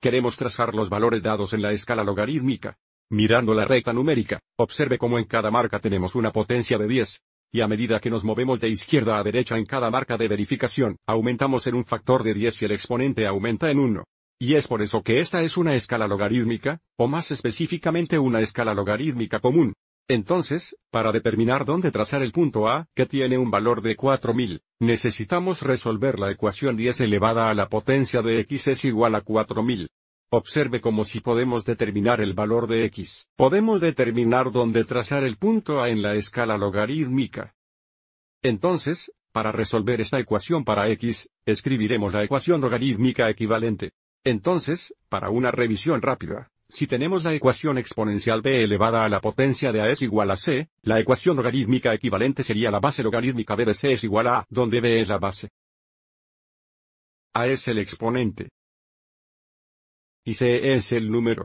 Queremos trazar los valores dados en la escala logarítmica. Mirando la recta numérica, observe cómo en cada marca tenemos una potencia de 10. Y a medida que nos movemos de izquierda a derecha en cada marca de verificación, aumentamos en un factor de 10 y el exponente aumenta en 1. Y es por eso que esta es una escala logarítmica, o más específicamente una escala logarítmica común. Entonces, para determinar dónde trazar el punto A, que tiene un valor de 4000, Necesitamos resolver la ecuación 10 elevada a la potencia de x es igual a 4000. Observe como si podemos determinar el valor de x, podemos determinar dónde trazar el punto a en la escala logarítmica. Entonces, para resolver esta ecuación para x, escribiremos la ecuación logarítmica equivalente. Entonces, para una revisión rápida, si tenemos la ecuación exponencial b elevada a la potencia de a es igual a c, la ecuación logarítmica equivalente sería la base logarítmica b de c es igual a a, donde b es la base. a es el exponente. Y c es el número.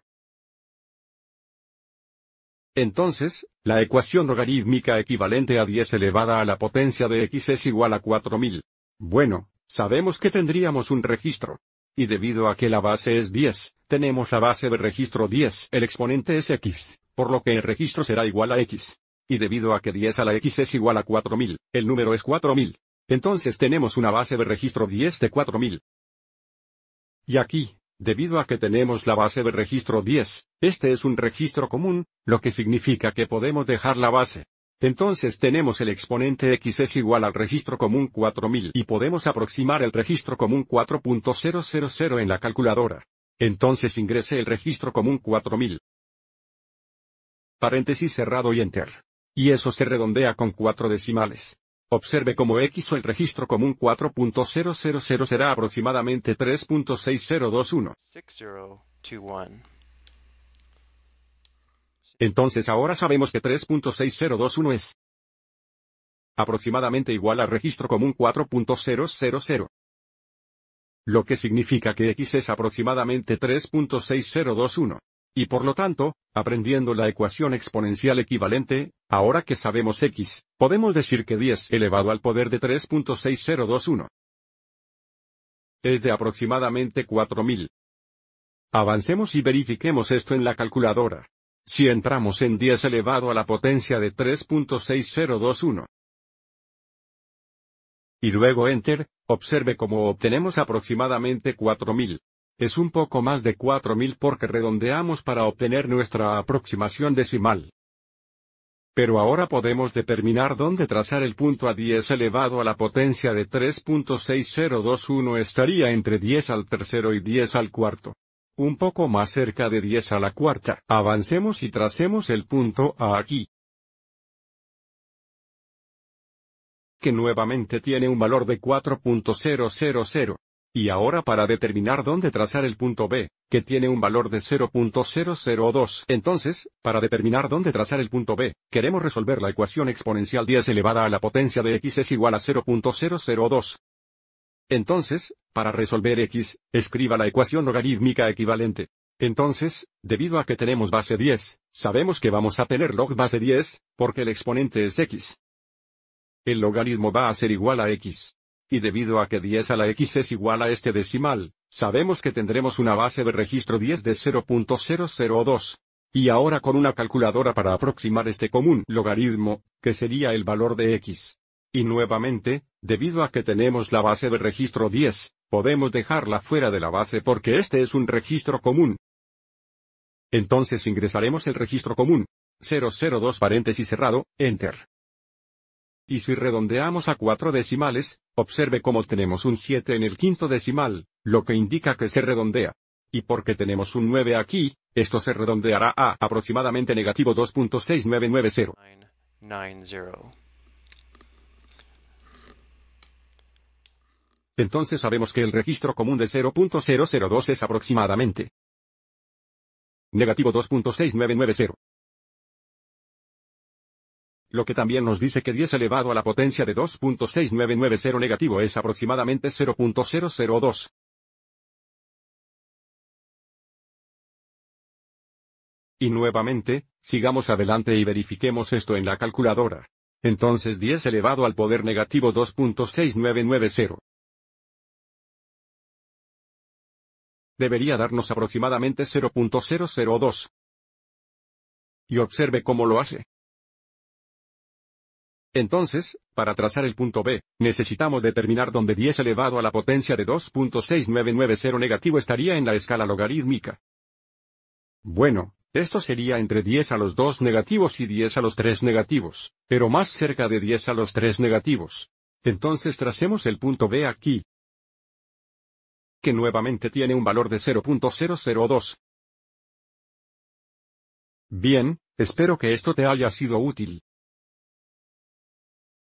Entonces, la ecuación logarítmica equivalente a 10 elevada a la potencia de x es igual a 4000. Bueno, sabemos que tendríamos un registro. Y debido a que la base es 10, tenemos la base de registro 10. El exponente es x, por lo que el registro será igual a x. Y debido a que 10 a la x es igual a 4000, el número es 4000. Entonces tenemos una base de registro 10 de 4000. Y aquí, debido a que tenemos la base de registro 10, este es un registro común, lo que significa que podemos dejar la base. Entonces tenemos el exponente x es igual al registro común 4000 y podemos aproximar el registro común 4.000 en la calculadora. Entonces ingrese el registro común 4000. Paréntesis cerrado y enter. Y eso se redondea con cuatro decimales. Observe como x o el registro común 4.000 será aproximadamente 3.6021. Entonces ahora sabemos que 3.6021 es aproximadamente igual al registro común 4.000. Lo que significa que x es aproximadamente 3.6021. Y por lo tanto, aprendiendo la ecuación exponencial equivalente, ahora que sabemos x, podemos decir que 10 elevado al poder de 3.6021 es de aproximadamente 4000. Avancemos y verifiquemos esto en la calculadora. Si entramos en 10 elevado a la potencia de 3.6021 y luego Enter, observe cómo obtenemos aproximadamente 4000. Es un poco más de 4000 porque redondeamos para obtener nuestra aproximación decimal. Pero ahora podemos determinar dónde trazar el punto a 10 elevado a la potencia de 3.6021 estaría entre 10 al tercero y 10 al cuarto. Un poco más cerca de 10 a la cuarta. Avancemos y tracemos el punto A aquí. que nuevamente tiene un valor de 4.000. Y ahora para determinar dónde trazar el punto B, que tiene un valor de 0.002. Entonces, para determinar dónde trazar el punto B, queremos resolver la ecuación exponencial 10 elevada a la potencia de x es igual a 0.002. Entonces, para resolver x, escriba la ecuación logarítmica equivalente. Entonces, debido a que tenemos base 10, sabemos que vamos a tener log base 10, porque el exponente es x. El logaritmo va a ser igual a x. Y debido a que 10 a la x es igual a este decimal, sabemos que tendremos una base de registro 10 de 0.002. Y ahora con una calculadora para aproximar este común logaritmo, que sería el valor de x, y nuevamente, debido a que tenemos la base de registro 10, podemos dejarla fuera de la base porque este es un registro común. Entonces ingresaremos el registro común. 002 paréntesis cerrado, enter. Y si redondeamos a cuatro decimales, observe cómo tenemos un 7 en el quinto decimal, lo que indica que se redondea. Y porque tenemos un 9 aquí, esto se redondeará a aproximadamente negativo 2.6990. Entonces sabemos que el registro común de 0.002 es aproximadamente negativo 2.6990. Lo que también nos dice que 10 elevado a la potencia de 2.6990 negativo es aproximadamente 0.002. Y nuevamente, sigamos adelante y verifiquemos esto en la calculadora. Entonces 10 elevado al poder negativo 2.6990 debería darnos aproximadamente 0.002. Y observe cómo lo hace. Entonces, para trazar el punto B, necesitamos determinar dónde 10 elevado a la potencia de 2.6990 negativo estaría en la escala logarítmica. Bueno, esto sería entre 10 a los 2 negativos y 10 a los 3 negativos, pero más cerca de 10 a los 3 negativos. Entonces tracemos el punto B aquí, que nuevamente tiene un valor de 0.002. Bien, espero que esto te haya sido útil.